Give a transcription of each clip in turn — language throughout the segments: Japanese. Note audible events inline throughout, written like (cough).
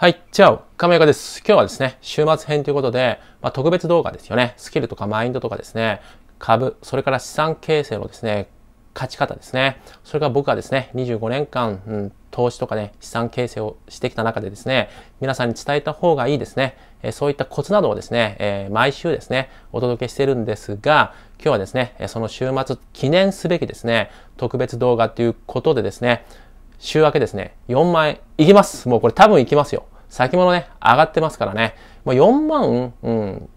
はい、チャオ亀岡です。今日はですね、週末編ということで、まあ、特別動画ですよね。スキルとかマインドとかですね、株、それから資産形成のですね、勝ち方ですね。それから僕がですね、25年間、うん、投資とかね、資産形成をしてきた中でですね、皆さんに伝えた方がいいですね、えそういったコツなどをですね、えー、毎週ですね、お届けしてるんですが、今日はですね、その週末記念すべきですね、特別動画ということでですね、週明けですね、4万円いきますもうこれ多分いきますよ。先物ね、上がってますからね、もう4万、うん、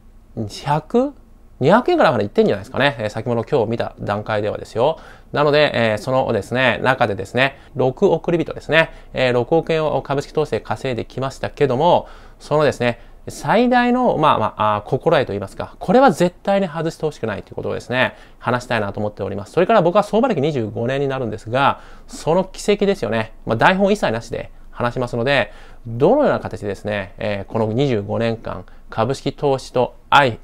100? 200円ぐらいまでいってんじゃないですかね。えー、先物今日見た段階ではですよ。なので、えー、そのですね、中でですね、6億リビトですね、えー、6億円を株式投資で稼いできましたけども、そのですね、最大の、まあまあ、あ心得と言いますか、これは絶対に外してほしくないということをですね、話したいなと思っております。それから僕は相場歴25年になるんですが、その奇跡ですよね。まあ、台本一切なしで、話しますので、どのような形でですね、えー、この25年間、株式投資と相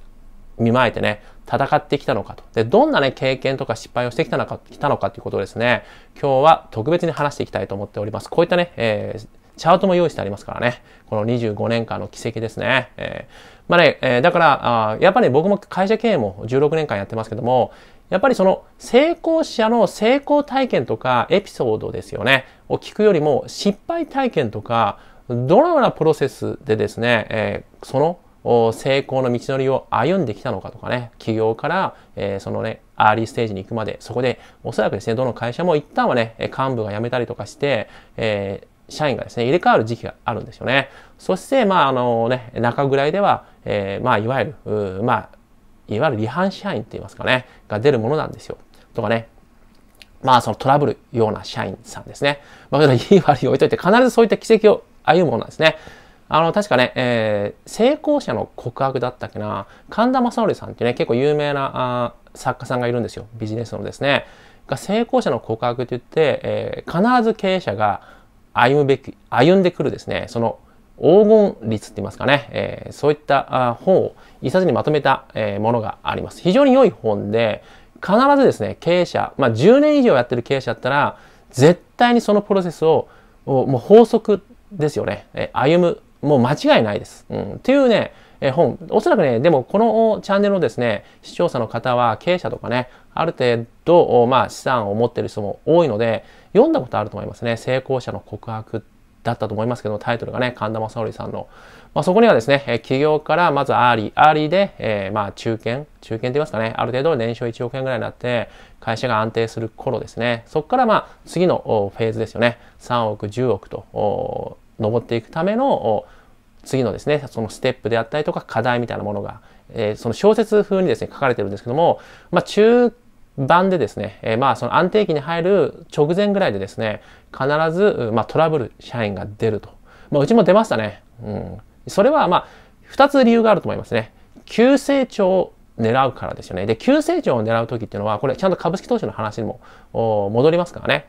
見舞えてね、戦ってきたのかと。で、どんなね、経験とか失敗をしてきたのか、きたのかということをですね、今日は特別に話していきたいと思っております。こういったね、えー、チャートも用意してありますからね。この25年間の奇跡ですね。えー、まあね、えー、だからあ、やっぱり僕も会社経営も16年間やってますけども、やっぱりその成功者の成功体験とかエピソードですよね、を聞くよりも失敗体験とか、どのようなプロセスでですね、えー、その成功の道のりを歩んできたのかとかね、起業から、えー、そのね、アーリーステージに行くまで、そこでおそらくですね、どの会社も一旦はね、幹部が辞めたりとかして、えー、社員がですね、入れ替わる時期があるんですよね。そして、まあ、あのね、中ぐらいでは、えー、まあ、いわゆる、まあ、いわゆる離反社員って言いますかね、が出るものなんですよ。とかね、まあそのトラブルような社員さんですね。まあ、いい悪い置いといて、必ずそういった奇跡を歩むものなんですね。あの、確かね、えー、成功者の告白だったっけな、神田正則さんってね、結構有名なあ作家さんがいるんですよ。ビジネスのですね。が成功者の告白って言って、えー、必ず経営者が歩むべき、歩んでくるですね、その黄金律って言いますかね、えー、そういった本を一冊にまとめた、えー、ものがあります。非常に良い本で、必ずですね、経営者、まあ、10年以上やってる経営者だったら、絶対にそのプロセスを、もう法則ですよね、えー、歩む、もう間違いないです。うん、っていうね、えー、本、おそらくね、でもこのチャンネルのですね、視聴者の方は経営者とかね、ある程度、まあ、資産を持ってる人も多いので、読んだことあると思いますね。成功者の告白ってだったと思いますけどタイトルがね、神田正則さんの。まあ、そこにはですね、えー、企業からまずアーリー、アーリーで、えー、まあ、中堅、中堅と言いますかね、ある程度年商1億円ぐらいになって、会社が安定する頃ですね、そこからまあ、次のフェーズですよね、3億、10億と、上っていくための、次のですね、そのステップであったりとか課題みたいなものが、えー、その小説風にですね、書かれてるんですけども、まあ中盤でですね、えー、まあその安定期に入る直前ぐらいでですね、必ず、まあ、トラブル社員が出ると。まあ、うちも出ましたね。うん。それは、まあ、2つ理由があると思いますね。急成長を狙うからですよね。で、急成長を狙う時っていうのは、これちゃんと株式投資の話にも戻りますからね。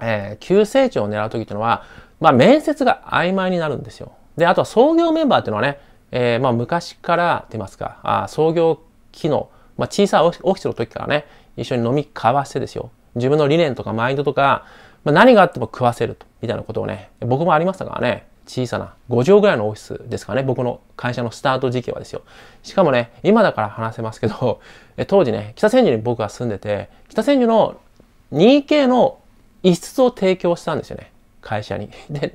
えー、急成長を狙う時っていうのは、まあ、面接が曖昧になるんですよ。で、あとは創業メンバーっていうのはね、えー、まあ、昔から出ますか、あ創業機能、まあ、小さいオフィスの時からね、一緒に飲み交わしてですよ。自分の理念とかマインドとか、まあ、何があっても食わせると、みたいなことをね、僕もありましたからね、小さな5畳ぐらいのオフィスですかね、僕の会社のスタート時期はですよ。しかもね、今だから話せますけど、当時ね、北千住に僕が住んでて、北千住の 2K の一室を提供したんですよね。会社に。(laughs) で、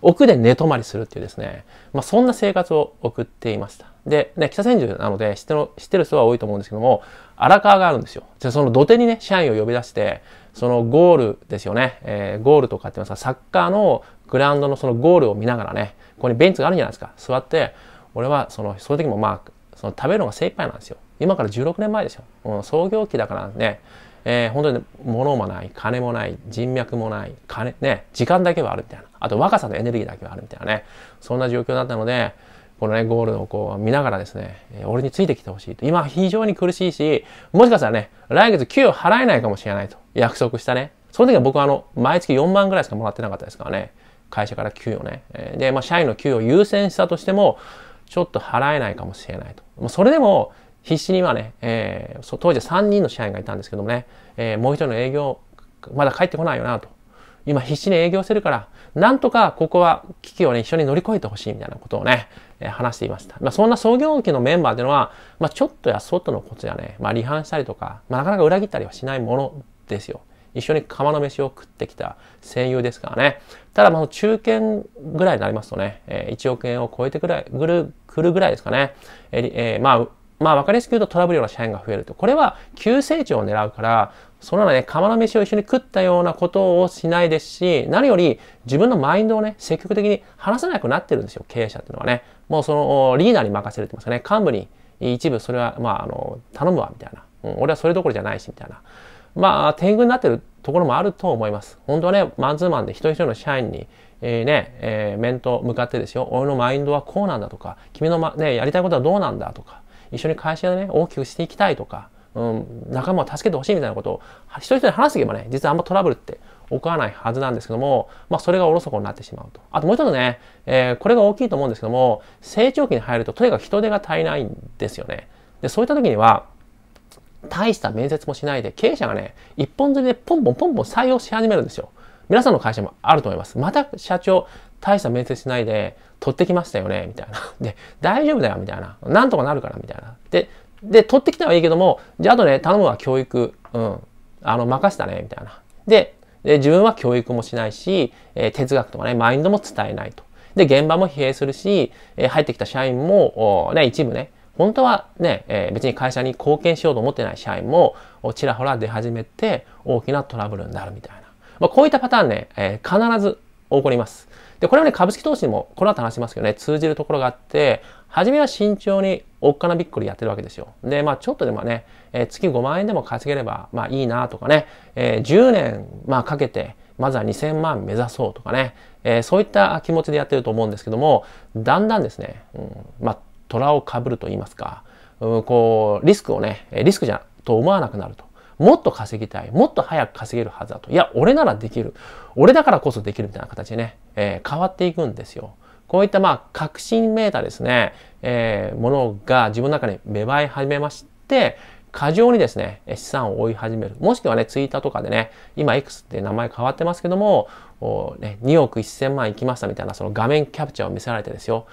奥で寝泊まりするっていうですね、まあ、そんな生活を送っていました。で、ね、北千住なので知っての知ってる人は多いと思うんですけども、荒川があるんですよ。じゃその土手にね、社員を呼び出して、そのゴールですよね、えー、ゴールとかっていうのサッカーのグラウンドのそのゴールを見ながらねここにベンツがあるんじゃないですか座って俺はそのそういう時もまあその食べるのが精一杯なんですよ今から16年前ですよ、うん、創業期だからね、えー、本当に物もない金もない人脈もない金ね時間だけはあるみたいなあと若さのエネルギーだけはあるみたいなねそんな状況だったのでこのね、ゴールのこう見ながらですね、俺についてきてほしいと。今非常に苦しいし、もしかしたらね、来月給与払えないかもしれないと約束したね。その時は僕はあの、毎月4万ぐらいしかもらってなかったですからね。会社から給与ね。で、まあ、社員の給与を優先したとしても、ちょっと払えないかもしれないと。まあ、それでも、必死にはね、えー、当時は3人の社員がいたんですけどもね、えー、もう一人の営業、まだ帰ってこないよなと。今必死に営業してるから、なんとかここは危機をね、一緒に乗り越えてほしいみたいなことをね、え話していました。まあ、そんな創業期のメンバーというのは、まあ、ちょっとや外のことやね、まあ、離反したりとか、まあ、なかなか裏切ったりはしないものですよ。一緒に釜の飯を食ってきた戦友ですからね。ただ、まあ、中堅ぐらいになりますとね、え1億円を超えてくらい、ぐる、くるぐらいですかね。ええー、まあ、まあ、分かりやすく言うとトラブルような社員が増えると。これは急成長を狙うから、そのようなね、釜の飯を一緒に食ったようなことをしないですし、何より自分のマインドをね、積極的に話さなくなってるんですよ、経営者っていうのはね。もうそのリーダーに任せるって言いますかね、幹部に一部それは、まあ、あの、頼むわ、みたいな。うん、俺はそれどころじゃないし、みたいな。まあ、天狗になってるところもあると思います。本当はね、マンツーマンで一人一人の社員に、えー、ね、えー、面と向かってですよ、俺のマインドはこうなんだとか、君の、ま、ね、やりたいことはどうなんだとか、一緒に会社でね、大きくしていきたいとか、うん、仲間を助けてほしいみたいなことを一人一人話していけばね、実はあんまトラブルって起こらないはずなんですけども、まあ、それがおろそこになってしまうと。あともう一つね、えー、これが大きいと思うんですけども、成長期に入ると、とにかく人手が足りないんですよね。で、そういった時には、大した面接もしないで、経営者がね、一本釣りでポンポンポンポン採用し始めるんですよ。皆さんの会社もあると思います。また社長、大した面接しないで、取ってきましたよね、みたいな。(laughs) で、大丈夫だよ、みたいな。なんとかなるから、みたいな。で、で、取ってきたはいいけども、じゃああとね、頼むは教育、うん、あの、任せたね、みたいな。で、で、自分は教育もしないし、え哲学とかね、マインドも伝えないと。で、現場も疲弊するし、え入ってきた社員も、ね、一部ね、本当はね、え別に会社に貢献しようと思ってない社員も、ちらほら出始めて、大きなトラブルになるみたいな。まあ、こういったパターンね、えー、必ず起こります。で、これはね、株式投資にも、この後話しますけどね、通じるところがあって、初めは慎重におっかなびっくりやってるわけですよ。で、まあちょっとでもね、えー、月5万円でも稼げれば、まあいいなとかね、えー、10年、まあかけて、まずは2000万目指そうとかね、えー、そういった気持ちでやってると思うんですけども、だんだんですね、うん、まあ虎をかぶると言いますか、うん、こう、リスクをね、リスクじゃと思わなくなると。もっと稼ぎたい。もっと早く稼げるはずだと。いや、俺ならできる。俺だからこそできるみたいな形でね、え変わっていくんですよ。こういったまあ革新メーターですね、えー、ものが自分の中に芽生え始めまして、過剰にですね、資産を追い始める。もしくはね、ツイッターとかでね、今 X って名前変わってますけども、ね、2億1000万いきましたみたいなその画面キャプチャーを見せられてですよ。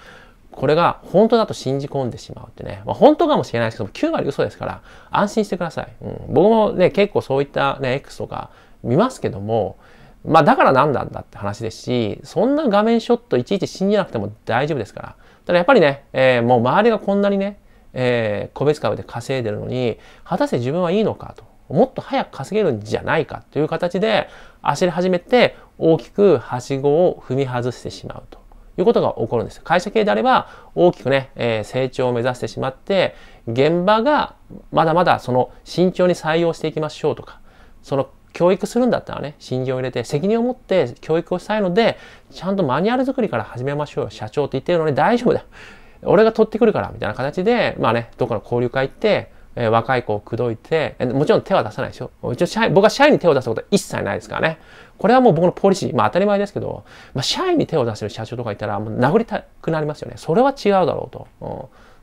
これが本当だと信じ込んでしまうってね。まあ、本当かもしれないですけども、9割嘘ですから、安心してください。うん、僕もね、結構そういったね、X とか見ますけども、まあだから何なんだって話ですし、そんな画面ショットいちいち信じなくても大丈夫ですから。ただやっぱりね、えー、もう周りがこんなにね、えー、個別株で稼いでるのに、果たして自分はいいのかと。もっと早く稼げるんじゃないかという形で焦り始めて大きくはしごを踏み外してしまうということが起こるんです。会社系であれば大きくね、えー、成長を目指してしまって現場がまだまだその慎重に採用していきましょうとかその教育するんだったらね、信情を入れて、責任を持って教育をしたいので、ちゃんとマニュアル作りから始めましょうよ。社長って言ってるのに大丈夫だ (laughs) 俺が取ってくるから、みたいな形で、まあね、どっかの交流会行って、えー、若い子を口説いて、えー、もちろん手は出さないでしょ。一応社員、僕は社員に手を出すことは一切ないですからね。これはもう僕のポリシー、まあ当たり前ですけど、まあ社員に手を出せる社長とかいたら、もう殴りたくなりますよね。それは違うだろうと、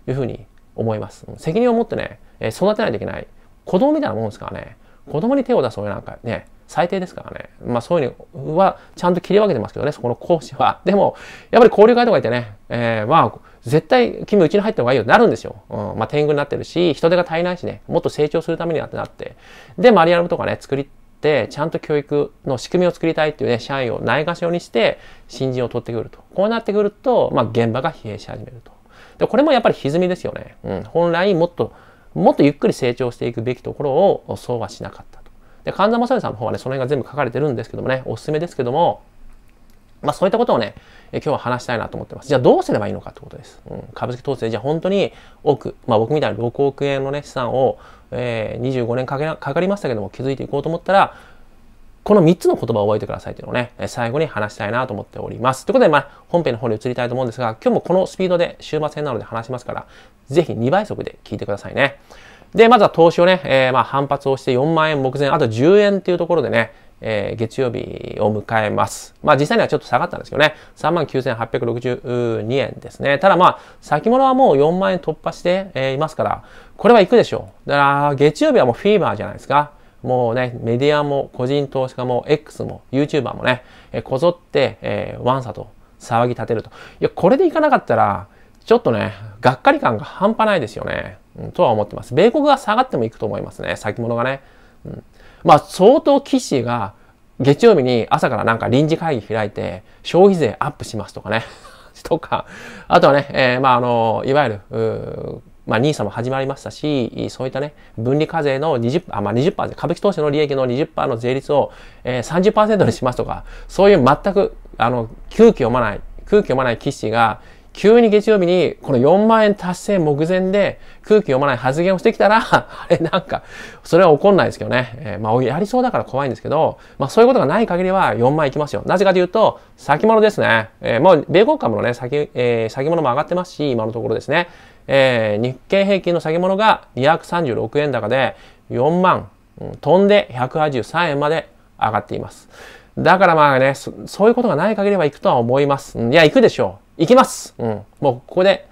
うん、いうふうに思います。責任を持ってね、えー、育てないといけない。子供みたいなもんですからね。子供に手を出す親なんかね、最低ですからね。まあそういうのはちゃんと切り分けてますけどね、そこの講師は。(laughs) でも、やっぱり交流会とかいてね、えー、まあ、絶対君うちに入った方がいいよなるんですよ。うん、まあ天狗になってるし、人手が足りないしね、もっと成長するためにはってなって。で、マリアルとかね、作りっちゃんと教育の仕組みを作りたいっていうね、社員をないがしろにして、新人を取ってくると。こうなってくると、まあ、現場が疲弊し始めると。で、これもやっぱり歪みですよね。うん。本来もっともっとゆっくり成長していくべきところをそうはしなかったと。で、神田正則さんの方はね、その辺が全部書かれてるんですけどもね、おすすめですけども、まあそういったことをね、え今日は話したいなと思ってます。じゃあどうすればいいのかってことです。うん、株式投資で、じゃあ本当に多く、まあ僕みたいに6億円のね、資産を、えー、25年かけかかりましたけども、築いていこうと思ったら、この3つの言葉を覚えてくださいというのをね、最後に話したいなと思っております。ということで、まあ、本編の方に移りたいと思うんですが、今日もこのスピードで週末編なので話しますから、ぜひ2倍速で聞いてくださいね。で、まずは投資をね、えー、まあ反発をして4万円目前、あと10円っていうところでね、えー、月曜日を迎えます。まあ実際にはちょっと下がったんですけどね、39,862円ですね。ただまあ、先物はもう4万円突破して、えー、いますから、これはいくでしょう。だから、月曜日はもうフィーバーじゃないですか。もうね、メディアも個人投資家も X も YouTuber もね、えこぞって、えー、ワンサと騒ぎ立てると。いや、これでいかなかったら、ちょっとね、がっかり感が半端ないですよね。うん、とは思ってます。米国が下がってもいくと思いますね、先物がね。うん、まあ、相当岸が月曜日に朝からなんか臨時会議開いて、消費税アップしますとかね。(laughs) とか、あとはね、えー、まあ、あの、いわゆる、まあ NISA も始まりましたし、そういったね、分離課税の20、あ、まあ20%、株式投資の利益の20%の税率を、えー、30%にしますとか、そういう全く、あの、空気読まない、空気読まない騎士が、急に月曜日にこの4万円達成目前で空気読まない発言をしてきたら、(laughs) あれなんか、それは怒んないですけどね。えー、まあ、やりそうだから怖いんですけど、まあそういうことがない限りは4万円いきますよ。なぜかというと、先物ですね。えー、もう米国株のね、先、えー、先物も上がってますし、今のところですね。えー、日経平均の下げ物が236円高で4万、うん、飛んで183円まで上がっています。だからまあね、そういうことがない限りは行くとは思います。いや、行くでしょう。行きます。うん。もうここで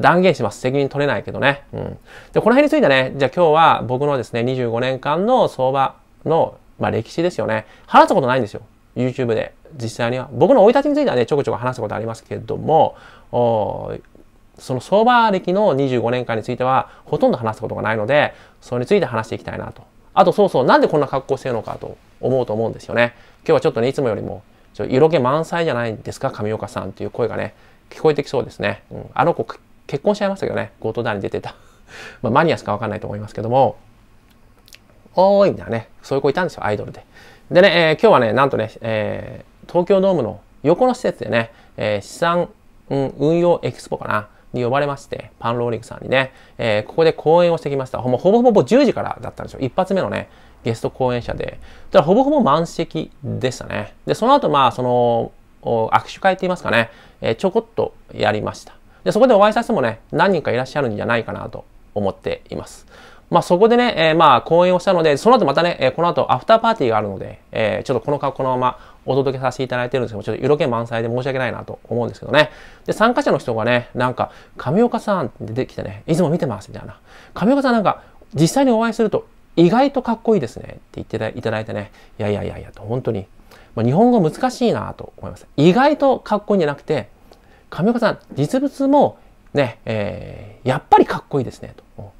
断言します。責任取れないけどね。うん。で、この辺についてね、じゃあ今日は僕のですね、25年間の相場の、まあ、歴史ですよね。話すことないんですよ。YouTube で実際には。僕の生い立ちについてはね、ちょこちょこ話すことありますけれども、その相場歴の25年間については、ほとんど話すことがないので、それについて話していきたいなと。あと、そうそう、なんでこんな格好してるのかと思うと思うんですよね。今日はちょっとね、いつもよりも、ちょ色気満載じゃないですか、上岡さんっていう声がね、聞こえてきそうですね。うん、あの子、結婚しちゃいましたけどね、強盗団に出てた。(laughs) まあ、マニアしかわかんないと思いますけども、おーいみたいなね、そういう子いたんですよ、アイドルで。でね、えー、今日はね、なんとね、えー、東京ドームの横の施設でね、えー、資産、うん、運用エキスポかな。に呼ばれまして、パンローリングさんにね、えー、ここで講演をしてきました。ほぼほぼほぼ10時からだったんですよ。一発目のね、ゲスト講演者で。ただ、ほぼほぼ満席でしたね。で、その後、まあ、その、握手会って言いますかね、えー、ちょこっとやりました。で、そこでお会いした人もね、何人かいらっしゃるんじゃないかなと思っています。まあ、そこでね、えー、まあ、講演をしたので、その後またね、えー、この後アフターパーティーがあるので、えー、ちょっとこの格好のままお届けさせていただいてるんですけど、ちょっと色気満載で申し訳ないなと思うんですけどね。で、参加者の人がね、なんか、上岡さんって出てきてね、いつも見てますみたいな。上岡さんなんか、実際にお会いすると意外とかっこいいですねって言っていただいてね、いやいやいやいやと、本当に。まあ、日本語難しいなと思います。意外とかっこいいんじゃなくて、上岡さん、実物もね、えー、やっぱりかっこいいですねと。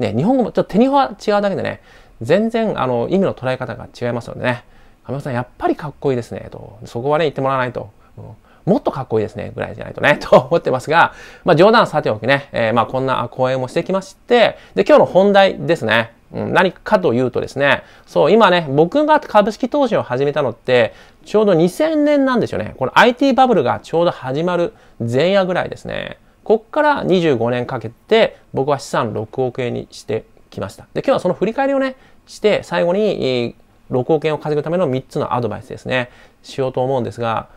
ね、日本語もちょっと手には違うだけでね、全然あの意味の捉え方が違いますのでね、神尾さんやっぱりかっこいいですね、と。そこはね、言ってもらわないと。うんもっとかっこいいですね、ぐらいじゃないとね、と思ってますが、まあ冗談さておきね、えー、まあこんな講演もしてきまして、で、今日の本題ですね。うん、何かというとですね、そう、今ね、僕が株式投資を始めたのって、ちょうど2000年なんですよね。この IT バブルがちょうど始まる前夜ぐらいですね。こっから25年かけて僕は資産6億円にしてきました。で、今日はその振り返りをね、して最後に6億円を稼ぐための3つのアドバイスですね、しようと思うんですが、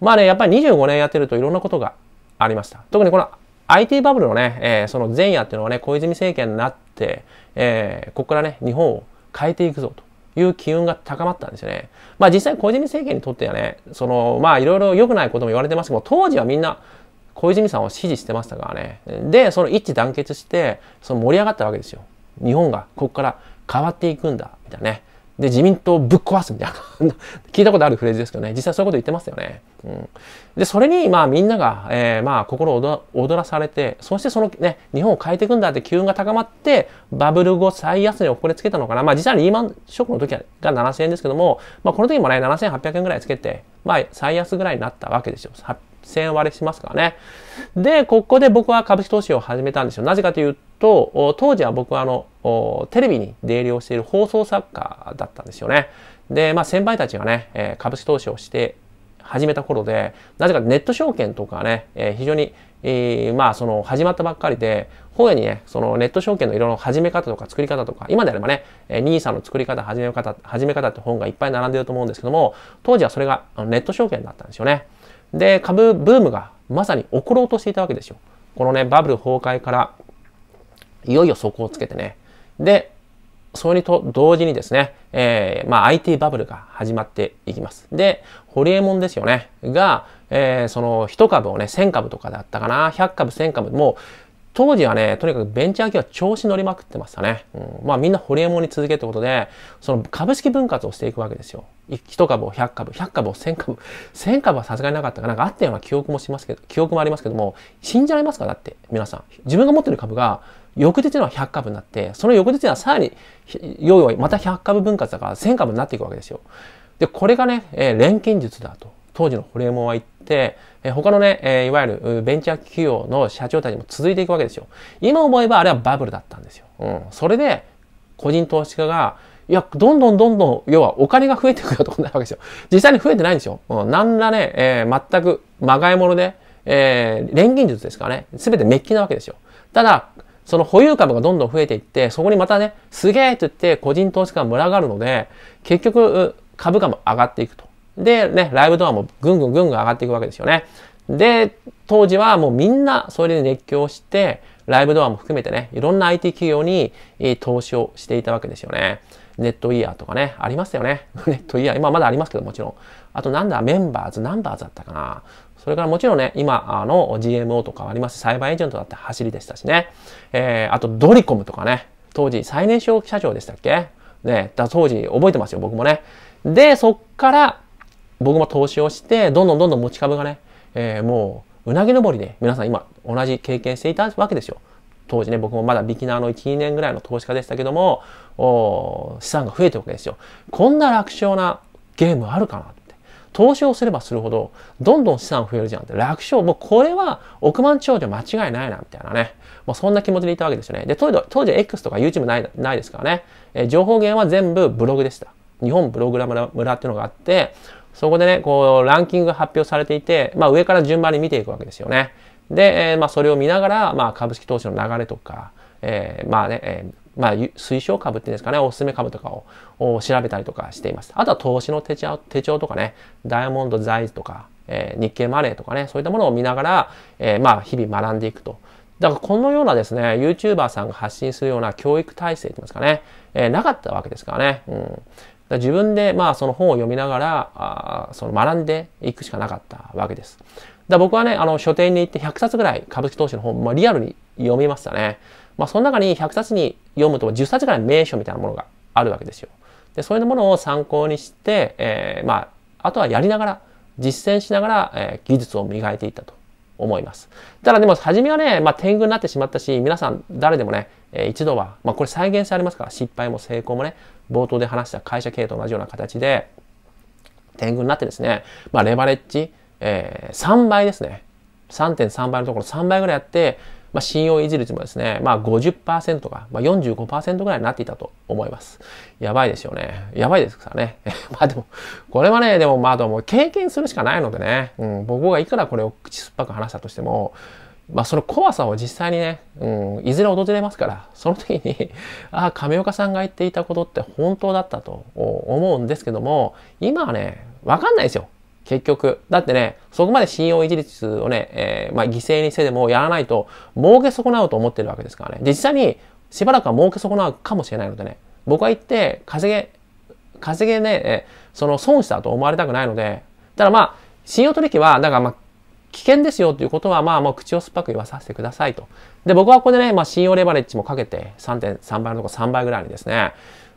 まあね、やっぱり25年やってるといろんなことがありました。特にこの IT バブルのね、えー、その前夜っていうのはね、小泉政権になって、えー、ここからね、日本を変えていくぞと。いう機運が高まったんですよね。まあ実際小泉政権にとってはね、そのまあいろいろ良くないことも言われてますけど当時はみんな小泉さんを支持してましたからね。で、その一致団結して、その盛り上がったわけですよ。日本がここから変わっていくんだ、みたいなね。で、自民党をぶっ壊すみたいな。(laughs) 聞いたことあるフレーズですけどね。実際そういうこと言ってますよね。うん、で、それに、まあみんなが、えー、まあ心を踊らされて、そしてそのね、日本を変えていくんだって機運が高まって、バブル後最安値をここでつけたのかな。まあ実際にリーマンショックの時が7000円ですけども、まあこの時もね、7800円ぐらいつけて、まあ、最安ぐらいになったわけですよ。1000円割れしますからね。で、ここで僕は株式投資を始めたんですよ。なぜかというと、当時は僕はあの、テレビに出入りをしている放送作家だったんですよね。で、まあ先輩たちがね、え株式投資をして始めた頃で、なぜかネット証券とかね、え非常にえー、まあその始まったばっかりで、本屋にね、そのネット証券のいろいろ始め方とか作り方とか、今であればね、NISA の作り方、始め方、始め方って本がいっぱい並んでると思うんですけども、当時はそれがネット証券だったんですよね。で、株ブームがまさに起ころうとしていたわけですよ。このね、バブル崩壊から、いよいよ底をつけてね。で、それと同時にですね、えー、まあ IT バブルが始まっていきます。で、ホリエモンですよね。が、えー、その一株をね、千株とかだったかな。百株、千株。もう、当時はね、とにかくベンチャー企業は調子乗りまくってましたね。うん、まあみんなホリエモンに続けってことで、その株式分割をしていくわけですよ。一株を百株、百株を千株。千株はさすがになかったかなんかあったような記憶もしますけど、記憶もありますけども、死んじゃいますかだって、皆さん。自分が持ってる株が、翌日のは100株になって、その翌日にはさらに、いはまた100株分割だから1000株になっていくわけですよ。で、これがね、えー、錬金術だと、当時のホレモンは言って、えー、他のね、えー、いわゆるベンチャー企業の社長たちも続いていくわけですよ。今思えばあれはバブルだったんですよ。うん。それで、個人投資家が、いや、どんどんどんどん、要はお金が増えていくよことなるわけですよ。実際に増えてないんですよ。うん、なんらね、えー、全く、まがいもので、えー、錬金術ですからね、すべてメッキなわけですよ。ただ、その保有株がどんどん増えていって、そこにまたね、すげえって言って個人投資家が群がるので、結局、株価も上がっていくと。で、ね、ライブドアもぐんぐんぐんぐん上がっていくわけですよね。で、当時はもうみんなそれで熱狂して、ライブドアも含めてね、いろんな IT 企業に投資をしていたわけですよね。ネットイヤーとかね、ありましたよね。(laughs) ネットイヤー、今まだありますけどもちろん。あとなんだ、メンバーズ、ナンバーズだったかな。それからもちろんね、今あの GMO とかありますサイバーエージェントだって走りでしたしね。えー、あとドリコムとかね、当時最年少社長でしたっけね、だ当時覚えてますよ、僕もね。で、そっから僕も投資をして、どんどんどんどん持ち株がね、えー、もう、うなぎ登りで、皆さん今、同じ経験していたわけですよ。当時ね、僕もまだビギナーの1、2年ぐらいの投資家でしたけども、お資産が増えてるわけですよ。こんな楽勝なゲームあるかなって。投資をすればするほど、どんどん資産増えるじゃんって。楽勝、もうこれは億万長者間違いないな、みたいなね。もうそんな気持ちでいたわけですよね。で、当時当時 X とか YouTube ないないですからね、えー、情報源は全部ブログでした。日本プログラム村っていうのがあって、そこでね、こう、ランキングが発表されていて、まあ、上から順番に見ていくわけですよね。で、えー、まあ、それを見ながら、まあ、株式投資の流れとか、えー、まあね、えー、まあ、推奨株っていうんですかね、おすすめ株とかを調べたりとかしています。あとは投資の手帳手帳とかね、ダイヤモンド財とか、えー、日経マレーとかね、そういったものを見ながら、えー、まあ、日々学んでいくと。だからこのようなですね、YouTuber さんが発信するような教育体制っていいますかね、えー、なかったわけですからね。うん、自分で、まあ、その本を読みながら、あその学んでいくしかなかったわけです。だ僕はね、あの、書店に行って100冊ぐらい歌舞伎投資の本、まあ、リアルに読みましたね。まあ、その中に100冊に読むと10冊ぐらい名所みたいなものがあるわけですよ。で、そういうものを参考にして、えー、まあ、あとはやりながら、実践しながら、えー、技術を磨いていったと思います。ただでも、初めはね、まあ、天狗になってしまったし、皆さん誰でもね、えー、一度は、まあ、これ再現性ありますから、失敗も成功もね、冒頭で話した会社経営と同じような形で、天狗になってですね、まあ、レバレッジ、えー、3倍ですね。3.3倍のところ3倍ぐらいあって、まあ、信用維持率もですね、まあ50%か、まあ、45%ぐらいになっていたと思います。やばいですよね。やばいですからね。(laughs) まあでも、これはね、でもまあでも経験するしかないのでね、うん、僕がいくらこれを口酸っぱく話したとしても、まあ、その怖さを実際にね、うん、いずれ訪れますから、その時に (laughs) ああ、亀岡さんが言っていたことって本当だったと思うんですけども、今はね、わかんないですよ。結局。だってね、そこまで信用維持率をね、えー、まあ、犠牲にしてでもやらないと、儲け損なうと思ってるわけですからね。実際に、しばらくは儲け損なうかもしれないのでね、僕は言って、稼げ、稼げね、その損したと思われたくないので、ただまあ、信用取引は、だからまあ、危険ですよということは、まあ、もう口を酸っぱく言わさせてくださいと。で、僕はここでね、まあ、信用レバレッジもかけて、3.3倍のとこ3倍ぐらいにですね、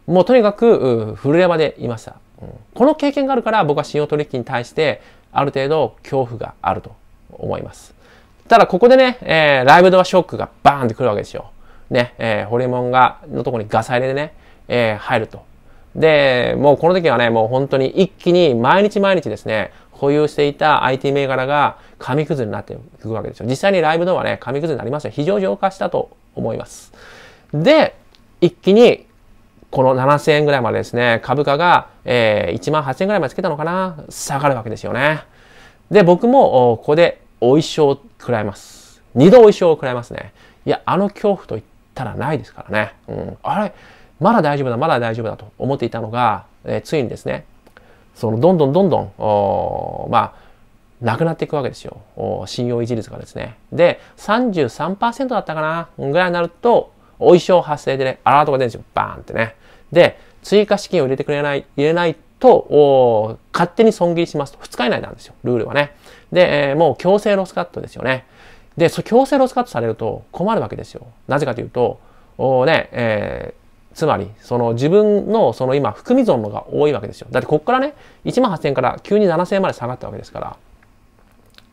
もうとにかく、古レバでいました、うん。この経験があるから、僕は信用取引に対して、ある程度、恐怖があると思います。ただ、ここでね、えー、ライブドアショックがバーンってくるわけですよ。ね、えー、ホリエモンが、のとこにガサ入れでね、えー、入ると。で、もうこの時はね、もう本当に一気に毎日毎日ですね、保有していた IT 銘柄が紙くずになっていくわけですよ。実際にライブドアはね、紙くずになりました。非常上化したと思います。で、一気にこの7000円ぐらいまでですね、株価が、えー、1万8000円ぐらいまでつけたのかな、下がるわけですよね。で、僕もここでお衣装を食らいます。二度お衣装を食らいますね。いや、あの恐怖と言ったらないですからね。うん、あれまだ大丈夫だ、まだ大丈夫だと思っていたのが、えー、ついにですね、そのどんどんどんどんおまあなくなっていくわけですよ信用維持率がですねで33%だったかなぐらいになるとお衣装発生でねアラートが出るんですよバーンってねで追加資金を入れてくれない入れないと勝手に損切りしますと日以内なんですよルールはねで、えー、もう強制ロスカットですよねで強制ロスカットされると困るわけですよなぜかというとおねえーつまり、その自分のその今、含み損のが多いわけですよ。だってここからね、1万8000から急に7000まで下がったわけですから、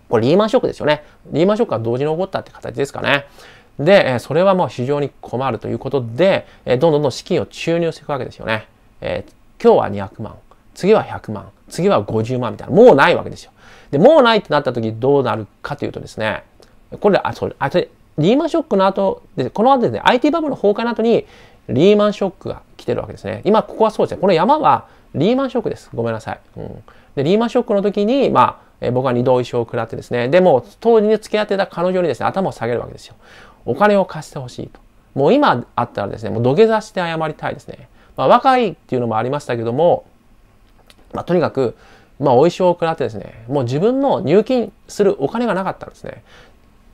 これリーマンショックですよね。リーマンショックが同時に起こったって形ですかね。で、それはもう非常に困るということで、どんどんどんどん資金を注入していくわけですよね。えー、今日は200万、次は100万、次は50万みたいな、もうないわけですよ。で、もうないってなった時どうなるかというとですね、これ、あ、それ、あ、それ、リーマンショックの後で、この後ですね、IT バブルの崩壊の後に、リーマンショックが来てるわけですね。今、ここはそうですね。この山はリーマンショックです。ごめんなさい。うん、でリーマンショックの時に、まあ、え僕は二度衣装を食らってですね、でも、当時に付き合ってた彼女にですね、頭を下げるわけですよ。お金を貸してほしいと。もう今あったらですね、もう土下座して謝りたいですね。まあ、若いっていうのもありましたけども、まあ、とにかく、まあ、お衣装を食らってですね、もう自分の入金するお金がなかったんですね。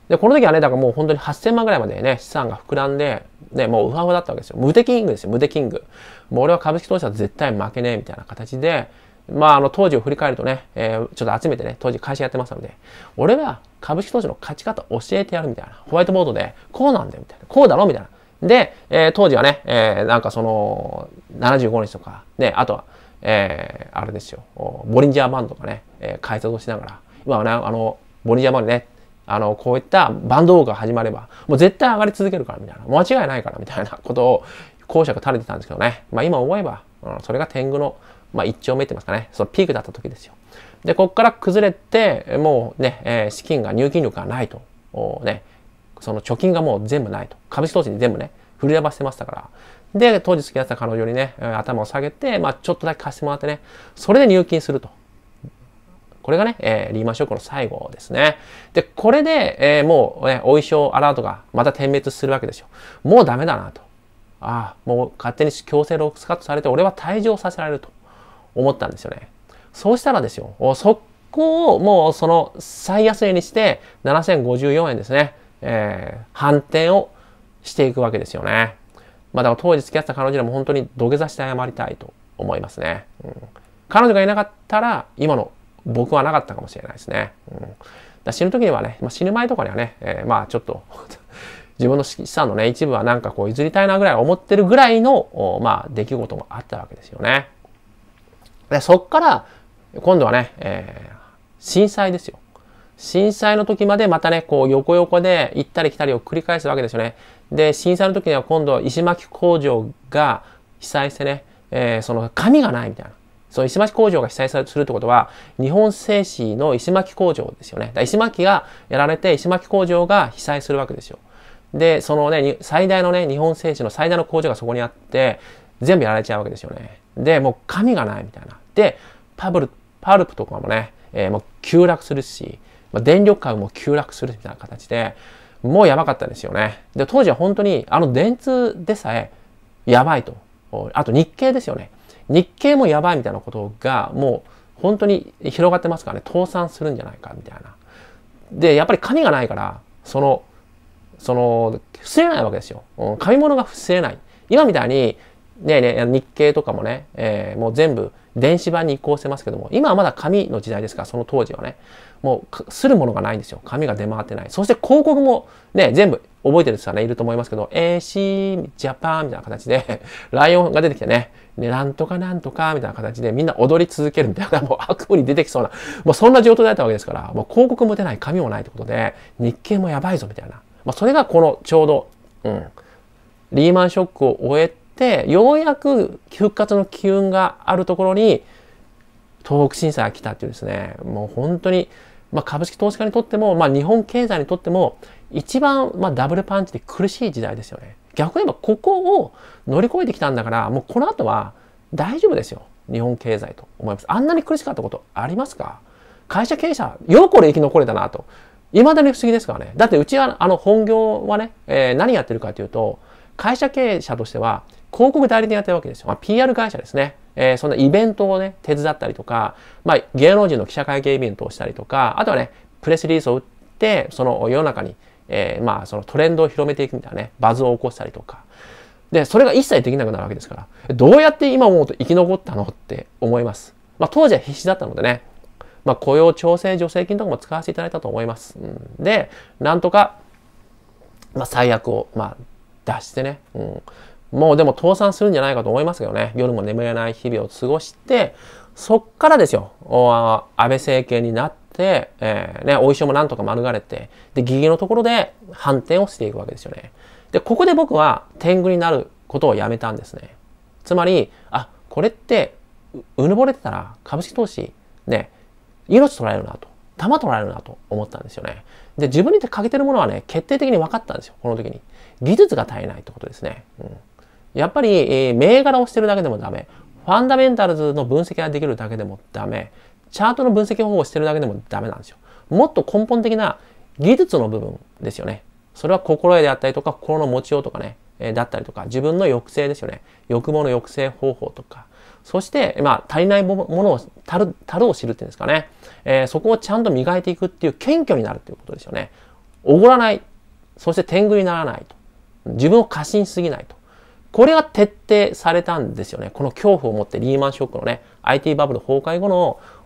で、この時はね、だからもう本当に8000万ぐらいまでね、資産が膨らんで、で、もうウハウハだったわけですよ。無敵キングですよ、無敵キング。もう俺は株式投資は絶対負けねえみたいな形で、まあ、あの、当時を振り返るとね、えー、ちょっと集めてね、当時会社やってましたので、俺は株式投資の勝ち方教えてやるみたいな。ホワイトボードで、こうなんだよみたいな。こうだろみたいな。で、えー、当時はね、えー、なんかその、75日とか、ね、あとは、えー、あれですよ、ボリンジャーバンドとかね、えー、解説をしながら、今はね、あの、ボリンジャーバンドね、あの、こういったバンド動画が始まれば、もう絶対上がり続けるから、みたいな。間違いないから、みたいなことを、公爵垂れてたんですけどね。まあ今思えば、うん、それが天狗の、まあ一丁目って言いますかね。そのピークだった時ですよ。で、こっから崩れて、もうね、えー、資金が、入金力がないと。ね、その貯金がもう全部ないと。株式投資に全部ね、振り幅してましたから。で、当時付き合ってた彼女にね、頭を下げて、まあちょっとだけ貸してもらってね、それで入金すると。これがね、えー、リーマンショックの最後ですね。で、これで、えー、もう、ね、お衣装アラートがまた点滅するわけですよ。もうダメだなと。ああ、もう勝手に強制ロックスカットされて、俺は退場させられると思ったんですよね。そうしたらですよ、速攻をもうその最安値にして、7054円ですね、えー、反転をしていくわけですよね。まあ、だから当時付き合ってた彼女らも本当に土下座して謝りたいと思いますね。うん、彼女がいなかったら、今の僕はなかったかもしれないですね。うん、だ死ぬ時にはね、まあ、死ぬ前とかにはね、えー、まあちょっと (laughs) 自分の資産のね、一部はなんかこう譲りたいなぐらい思ってるぐらいの、まあ、出来事もあったわけですよね。で、そっから、今度はね、えー、震災ですよ。震災の時までまたね、こう横横で行ったり来たりを繰り返すわけですよね。で、震災の時には今度石巻工場が被災してね、えー、その紙がないみたいな。その石巻工場が被災するってことは、日本製紙の石巻工場ですよね。だ石巻がやられて、石巻工場が被災するわけですよ。で、そのね、最大のね、日本製紙の最大の工場がそこにあって、全部やられちゃうわけですよね。で、もう紙がないみたいな。で、パブル、パルプとかもね、えー、もう急落するし、まあ、電力株も急落するみたいな形で、もうやばかったですよね。で、当時は本当に、あの電通でさえ、やばいと。あと日経ですよね。日経もやばいみたいなことがもう本当に広がってますからね倒産するんじゃないかみたいな。でやっぱり紙がないからそのその、伏せれないわけですよ。紙物が伏せれない。今みたいに、ねね、日経とかもね、えー、もう全部電子版に移行してますけども、今はまだ紙の時代ですから、その当時はね、もうするものがないんですよ。紙が出回ってない。そして広告もね、全部覚えてる人はね、いると思いますけど、AC ジャパンみたいな形で、(laughs) ライオンが出てきてね、ね、なんとかなんとかみたいな形でみんな踊り続けるみたいな、もう悪夢に出てきそうな、もうそんな状態だったわけですから、もう広告も出ない、紙もないってことで、日経もやばいぞみたいな。まあ、それがこのちょうど、うん、リーマンショックを終えて、、ようやく復活の機運があるところに、東北震災が来たっていうですね、もう本当に、まあ、株式投資家にとっても、まあ、日本経済にとっても、一番、まあ、ダブルパンチで苦しい時代ですよね。逆に言えば、ここを乗り越えてきたんだから、もうこの後は大丈夫ですよ。日本経済と思います。あんなに苦しかったことありますか会社経営者、よくこれ生き残れたなと。いまだに不思議ですからね。だってうちは、あの、本業はね、えー、何やってるかというと、会社経営者としては、広告代理店やってるわけですよ。まあ、PR 会社ですね。えー、そんなイベントをね、手伝ったりとか、まあ、芸能人の記者会見イベントをしたりとか、あとはね、プレスリリースを打って、その世の中に、えー、まあ、そのトレンドを広めていくみたいなね、バズを起こしたりとか。で、それが一切できなくなるわけですから、どうやって今思うと生き残ったのって思います。まあ、当時は必死だったのでね、まあ、雇用調整助成金とかも使わせていただいたと思います。うん、で、なんとか、まあ、最悪を、まあ、してね、うん、もうでも倒産するんじゃないかと思いますけどね。夜も眠れない日々を過ごして、そっからですよ、安倍政権になって、えー、ね、お衣装もなんとか免れて、で、ギリのところで反転をしていくわけですよね。で、ここで僕は天狗になることをやめたんですね。つまり、あ、これって、うぬぼれてたら株式投資、ね、命取られるなと。玉取られるなと思ったんですよね。で、自分に欠けてるものはね、決定的に分かったんですよ、この時に。技術が足りないってことですね。うんやっぱり、えー、銘柄をしてるだけでもダメ。ファンダメンタルズの分析ができるだけでもダメ。チャートの分析方法をしてるだけでもダメなんですよ。もっと根本的な技術の部分ですよね。それは心得であったりとか、心の持ちようとかね、えー、だったりとか、自分の抑制ですよね。欲望の抑制方法とか。そして、まあ、足りないものを、たる、たるを知るっていうんですかね。えー、そこをちゃんと磨いていくっていう謙虚になるっていうことですよね。おごらない。そして天狗にならないと。自分を過信しすぎないと。これが徹底されたんですよね。この恐怖を持ってリーマンショックのね、IT バブル崩壊後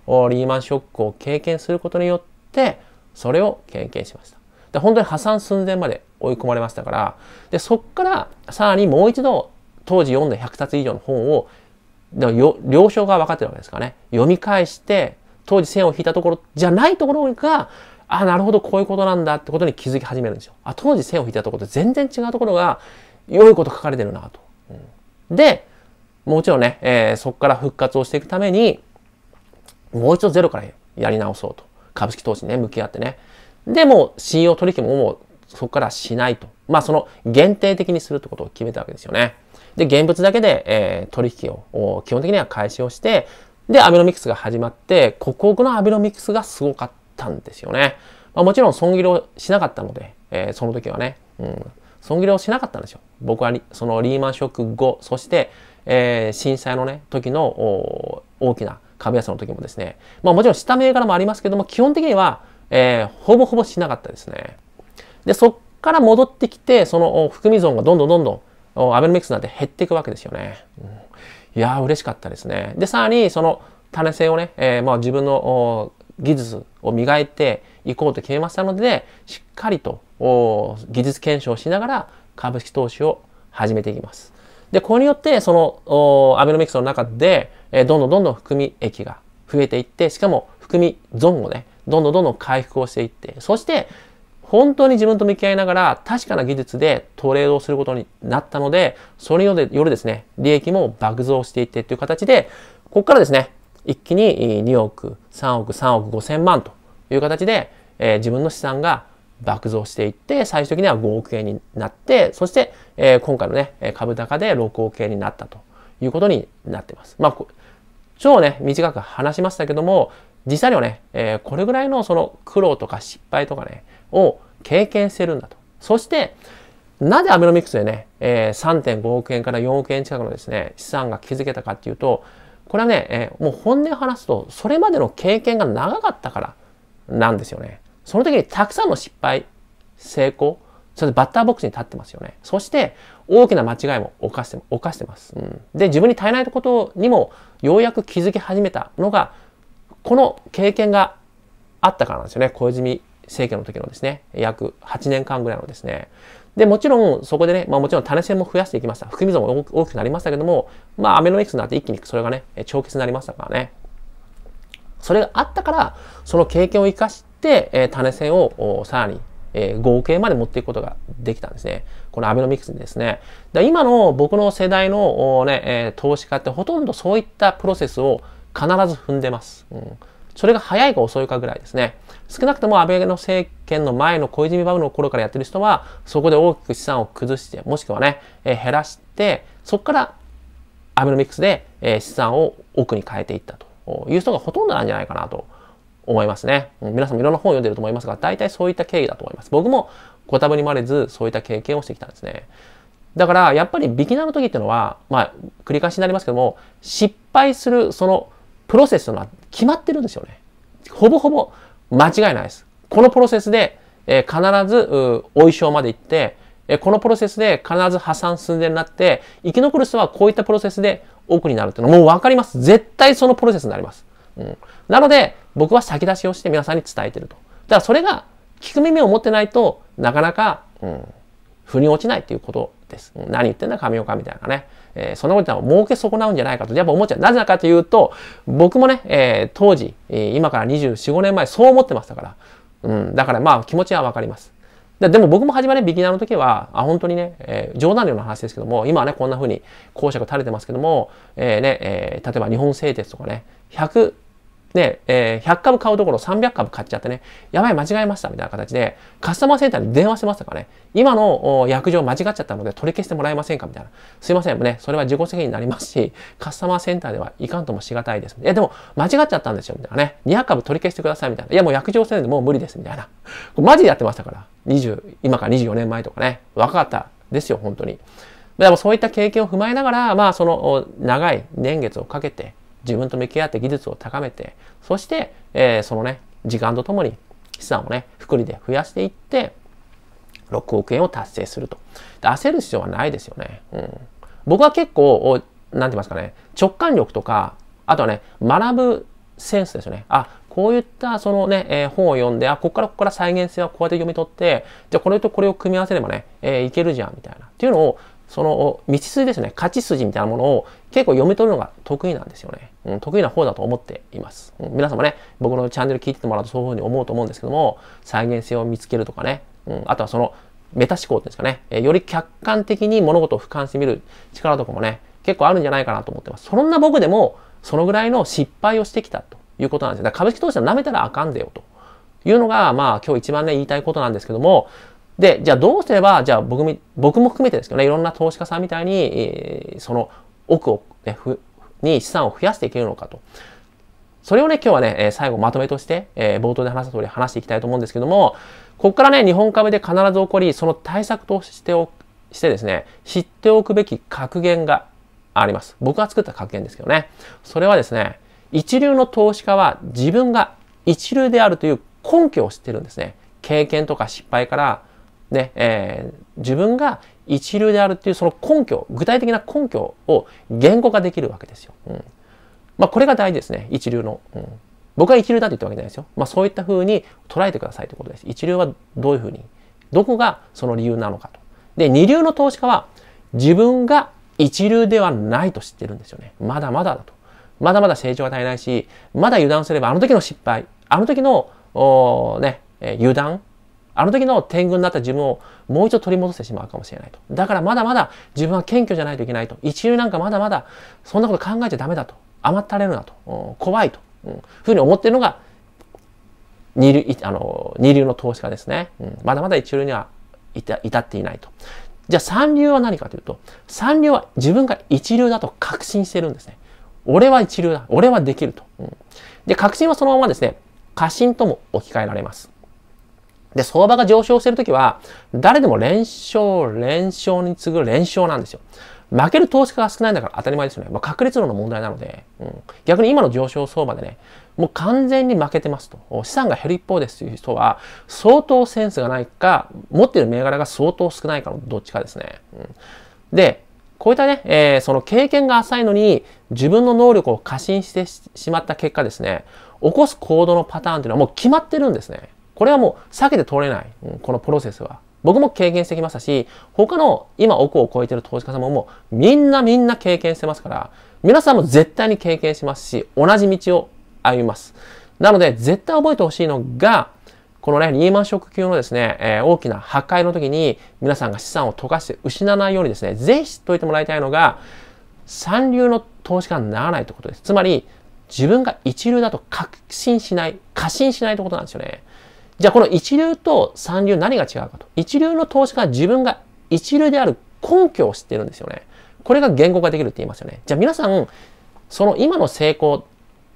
のリーマンショックを経験することによって、それを経験しました。で、本当に破産寸前まで追い込まれましたから、で、そっからさらにもう一度当時読んだ100冊以上の本を、了承が分かってるわけですからね。読み返して、当時線を引いたところじゃないところが、あ、なるほど、こういうことなんだってことに気づき始めるんですよ。あ、当時線を引いたところと全然違うところが、良いこと書かれてるなと。うん、で、もちろんね、えー、そこから復活をしていくために、もう一度ゼロからやり直そうと。株式投資にね、向き合ってね。で、もう信用取引ももうそこからしないと。まあ、その限定的にするってことを決めたわけですよね。で、現物だけで、えー、取引を基本的には開始をして、で、アベノミクスが始まって、克々のアベノミクスがすごかったんですよね。まあ、もちろん損切りをしなかったので、えー、その時はね、うん、損切りをしなかったんですよ。僕はそのリーマンショック後、そして、えー、震災のね、時の大きな株安の時もですね、まあもちろん下銘柄もありますけども、基本的には、えー、ほぼほぼしなかったですね。で、そっから戻ってきて、その含み損がどんどんどんどん、アベノミクスなんて減っていくわけですよね。うん、いやー、嬉しかったですね。で、さらに、その種性をね、えー、まあ自分の技術を磨いていこうと決めましたので、しっかりと技術検証しながら、株式投資を始めていきます。で、これによって、その、アベノミクスの中で、えー、どんどんどんどん含み益が増えていって、しかも含み損をね、どんどんどんどん回復をしていって、そして、本当に自分と向き合いながら確かな技術でトレードをすることになったので、それによりですね、利益も爆増していってという形で、ここからですね、一気に2億、3億、3億5千万という形で、えー、自分の資産が爆増していって、最終的には5億円になって、そして、えー、今回のね、株高で6億円になったということになってます。まあ、超ね、短く話しましたけども、実際にはね、えー、これぐらいのその苦労とか失敗とかね、を経験してるんだと。そして、なぜアベノミクスでね、えー、3.5億円から4億円近くのですね、資産が築けたかっていうと、これはね、えー、もう本音を話すと、それまでの経験が長かったからなんですよね。その時にたくさんの失敗、成功、それでバッターボックスに立ってますよね。そして、大きな間違いも犯して犯してます、うん。で、自分に足りないことにも、ようやく気づき始めたのが、この経験があったからなんですよね。小泉政権の時のですね、約8年間ぐらいのですね。で、もちろん、そこでね、まあもちろん種線も増やしていきました。含み損も大きくなりましたけども、まあアメノミクスになって一気にそれがね、長期になりましたからね。それがあったから、その経験を生かし、えー、種銭をさらに、えー、合計まで持っていくことができたんですね。このアベノミクスですね。で今の僕の世代のね、えー、投資家ってほとんどそういったプロセスを必ず踏んでます。うんそれが早いか遅いかぐらいですね。少なくとも安倍の政権の前の小泉バブルの頃からやってる人は、そこで大きく資産を崩して、もしくはね、えー、減らして、そこからアベノミクスで、えー、資産を奥に変えていったという人がほとんどなんじゃないかなと思いますね。皆さんもいろんな本を読んでると思いますが、大体そういった経緯だと思います。僕もご多分にまれず、そういった経験をしてきたんですね。だから、やっぱりビギナーの時っていうのは、まあ、繰り返しになりますけども、失敗するそのプロセスというのは決まってるんですよね。ほぼほぼ間違いないです。このプロセスで、えー、必ず、お衣装まで行って、えー、このプロセスで必ず破産寸前になって、生き残る人はこういったプロセスで奥になるっていうのはもうわかります。絶対そのプロセスになります。うん、なので、僕は先出しをして皆さんに伝えてると。だからそれが聞く耳を持ってないとなかなか、うん、腑に落ちないっていうことです。何言ってんだ神岡みたいなね。えー、そんなこと言ったら儲け損なうんじゃないかと、やっぱ思っちゃう。なぜかというと、僕もね、えー、当時、今から24、5年前、そう思ってましたから。うん、だからまあ気持ちはわかります。でも僕も始まりビギナーの時は、あ、本当にね、えー、冗談のような話ですけども、今はね、こんな風に講釈垂れてますけども、えー、ね、えー、例えば日本製鉄とかね、100、で、えー、100株買うところ300株買っちゃってね、やばい、間違えました、みたいな形で、カスタマーセンターに電話してましたからね、今の薬状間違っちゃったので取り消してもらえませんかみたいな。すいません、もうね、それは自己責任になりますし、カスタマーセンターではいかんともしがたいです。え、でも、間違っちゃったんですよ、みたいなね。200株取り消してください、みたいな。いや、もう薬状せんでもう無理です、みたいな。マジでやってましたから。20、今から24年前とかね。若かったですよ、本当に。でもそういった経験を踏まえながら、まあその長い年月をかけて、自分と向き合って技術を高めて、そして、えー、そのね、時間とともに資産をね、福利で増やしていって、6億円を達成すると。焦る必要はないですよね。うん。僕は結構、なんて言いますかね、直感力とか、あとはね、学ぶセンスですよね。あ、こういったそのね、えー、本を読んで、あ、ここからここから再現性はこうやって読み取って、じゃあこれとこれを組み合わせればね、えー、いけるじゃん、みたいな。っていうのを、その道筋ですね、勝ち筋みたいなものを結構読み取るのが得意なんですよね。うん、得意な方だと思っています、うん。皆様ね、僕のチャンネル聞いててもらうとそういうふうに思うと思うんですけども、再現性を見つけるとかね、うん、あとはそのメタ思考いうんですかね、えー、より客観的に物事を俯瞰してみる力とかもね、結構あるんじゃないかなと思ってます。そんな僕でも、そのぐらいの失敗をしてきたということなんですよ。株式投資は舐めたらあかんでよというのが、まあ今日一番ね、言いたいことなんですけども、で、じゃあどうすれば、じゃあ僕僕も含めてですけどね、いろんな投資家さんみたいに、えー、その奥をね、ふに資産を増やしていけるのかと。それをね、今日はね、え最後まとめとして、え冒頭で話した通り話していきたいと思うんですけども、ここからね、日本株で必ず起こり、その対策としておしてですね、知っておくべき格言があります。僕が作った格言ですけどね。それはですね、一流の投資家は自分が一流であるという根拠を知ってるんですね。経験とか失敗からね、えー、自分が一流であるっていうその根拠、具体的な根拠を言語化できるわけですよ。うん。まあ、これが大事ですね。一流の。うん。僕は一流だと言ったわけじゃないですよ。まあ、そういったふうに捉えてくださいということです。一流はどういうふうに、どこがその理由なのかと。で、二流の投資家は自分が一流ではないと知ってるんですよね。まだまだだと。まだまだ成長が足りないし、まだ油断すればあの時の失敗、あの時の、ね、油断あの時の天狗になった自分をもう一度取り戻してしまうかもしれないと。だからまだまだ自分は謙虚じゃないといけないと。一流なんかまだまだそんなこと考えちゃダメだと。甘ったれるなと。怖いと、うん。ふうに思ってるのが二流あの二流の投資家ですね、うん。まだまだ一流には至っていないと。じゃあ三流は何かというと、三流は自分が一流だと確信してるんですね。俺は一流だ。俺はできると。うん、で、確信はそのままですね、過信とも置き換えられます。で、相場が上昇してるときは、誰でも連勝、連勝に次ぐ連勝なんですよ。負ける投資家が少ないんだから当たり前ですよね。まあ、確率論の問題なので、うん、逆に今の上昇相場でね、もう完全に負けてますと。資産が減る一方ですという人は、相当センスがないか、持っている銘柄が相当少ないかのどっちかですね。うん、で、こういったね、えー、その経験が浅いのに自分の能力を過信してしまった結果ですね、起こす行動のパターンというのはもう決まってるんですね。これはもう避けて通れない、うん、このプロセスは。僕も経験してきましたし、他の今億を超えてる投資家様もみんなみんな経験してますから、皆さんも絶対に経験しますし、同じ道を歩みます。なので、絶対覚えてほしいのが、このね、リーマンショック級のですね、えー、大きな破壊の時に皆さんが資産を溶かして失わないようにですね、ぜひ知っておいてもらいたいのが、三流の投資家にならないということです。つまり、自分が一流だと確信しない、過信しないということなんですよね。じゃあこの一流と三流何が違うかと。一流の投資家は自分が一流である根拠を知ってるんですよね。これが言語化できるって言いますよね。じゃあ皆さん、その今の成功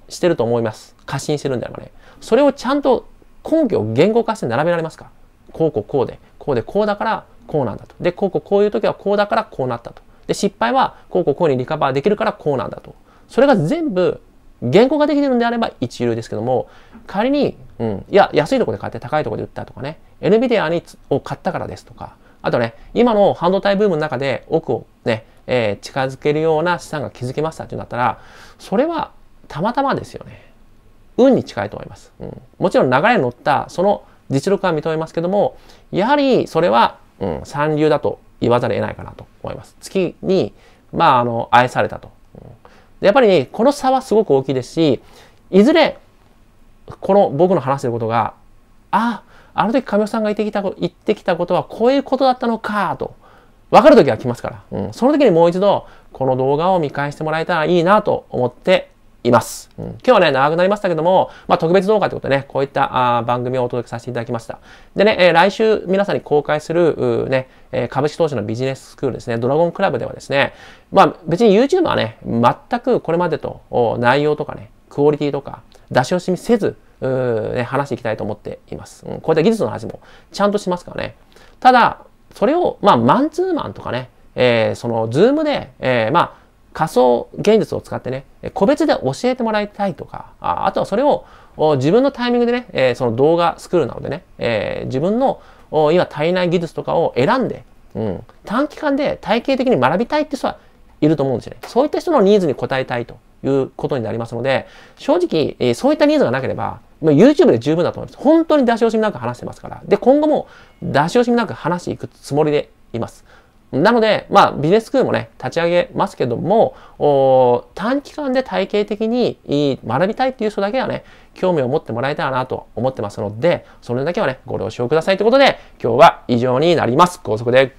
してると思います。過信してるんであればね。それをちゃんと根拠を言語化して並べられますかこうこうこうで、こうでこうだからこうなんだと。で、こうこうこういう時はこうだからこうなったと。で、失敗はこうこうこうにリカバーできるからこうなんだと。それが全部原稿ができてるんであれば一流ですけども、仮に、うん、いや、安いとこで買って高いとこで売ったとかね、NVIDIA にを買ったからですとか、あとね、今の半導体ブームの中で奥をね、えー、近づけるような資産が築けましたってなったら、それはたまたまですよね。運に近いと思います。うん、もちろん流れに乗った、その実力は認めますけども、やはりそれは、うん、三流だと言わざるを得ないかなと思います。月に、まあ、あの、愛されたと。やっぱりね、この差はすごく大きいですし、いずれ、この僕の話してることが、あ、あの時神尾さんが言ってきた言ってきたことはこういうことだったのか、と、分かる時は来ますから、うん、その時にもう一度、この動画を見返してもらえたらいいなと思っています。うん、今日はね、長くなりましたけども、まあ、特別動画ということでね、こういったあ番組をお届けさせていただきました。でね、えー、来週皆さんに公開する、ね、えー、株式投資のビジネススクールですね、ドラゴンクラブではですね、まあ、別に YouTube はね、全くこれまでと内容とかね、クオリティとか出し惜しみせず、ね、話していきたいと思っています、うん。こういった技術の話もちゃんとしますからね。ただ、それを、まあ、マンツーマンとかね、えー、その、ズームで、えー、まあ、仮想現実を使ってね、個別で教えてもらいたいとか、あとはそれを自分のタイミングでね、えその動画スクールなのでね、え自分の今足りない技術とかを選んで、うん、短期間で体系的に学びたいって人はいると思うんですよね。そういった人のニーズに応えたいということになりますので、正直、えそういったニーズがなければ、YouTube で十分だと思います。本当に出し惜しみなく話してますから。で、今後も出し惜しみなく話していくつもりでいます。なので、まあ、ビジネススクールもね、立ち上げますけども、短期間で体系的に学びたいっていう人だけはね、興味を持ってもらえたらなと思ってますので、それだけはね、ご了承くださいということで、今日は以上になります。高速で